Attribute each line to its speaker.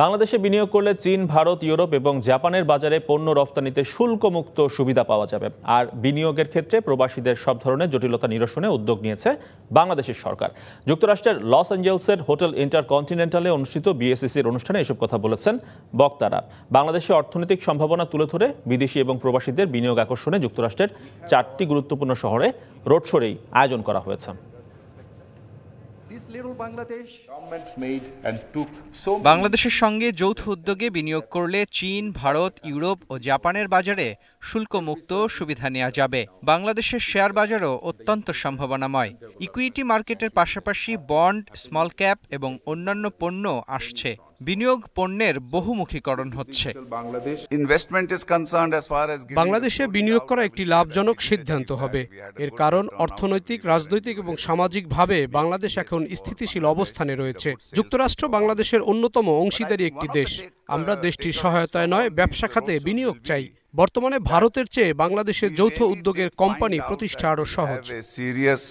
Speaker 1: বাংলাদেশে বিনিয়োগ করলে চীন ভারত ইউরোপ এবং জাপানের বাজারে পণ্য রফতানিতে শুল্কমুক্ত সুবিধা পাওয়া যাবে আর বিনিয়োগের ক্ষেত্রে প্রবাসীদের সব ধরনের জটিলতা নিরসনে উদ্যোগ নিয়েছে বাংলাদেশের সরকার যুক্তরাষ্ট্রের লস অ্যাঞ্জেলসের হোটেল ইন্টারকন্টিনেন্টালে অনুষ্ঠিত বিএসসিসির অনুষ্ঠানে এসব কথা বলেছেন বক্তারা বাংলাদেশে অর্থনৈতিক সম্ভাবনা তুলে ধরে বিদেশি এবং প্রবাসীদের বিনিয়োগ আকর্ষণে যুক্তরাষ্ট্রের চারটি গুরুত্বপূর্ণ শহরে রোড শোরেই আয়োজন করা হয়েছে বাংলাদেশের
Speaker 2: সঙ্গে যৌথ উদ্যোগে বিনিয়োগ করলে চীন ভারত ইউরোপ ও জাপানের বাজারে শুল্কমুক্ত সুবিধা নেওয়া যাবে বাংলাদেশের শেয়ার বাজারও অত্যন্ত সম্ভাবনাময় ইকুইটি মার্কেটের পাশাপাশি বন্ড স্মল ক্যাপ এবং অন্যান্য পণ্য আসছে বিনিয়োগ পণ্যের বহুমুখীকরণ হচ্ছে
Speaker 3: বাংলাদেশে
Speaker 4: বিনিয়োগ করা একটি লাভজনক সিদ্ধান্ত হবে এর কারণ অর্থনৈতিক রাজনৈতিক এবং সামাজিকভাবে বাংলাদেশ এখন স্থিতিশীল অবস্থানে রয়েছে যুক্তরাষ্ট্র বাংলাদেশের অন্যতম অংশীদারী একটি দেশ আমরা দেশটির সহায়তায় নয় ব্যবসা খাতে বিনিয়োগ চাই বর্তমানে ভারতের চেয়ে বাংলাদেশের যৌথ উদ্যোগের কোম্পানি প্রতিষ্ঠা আরও
Speaker 3: সহজ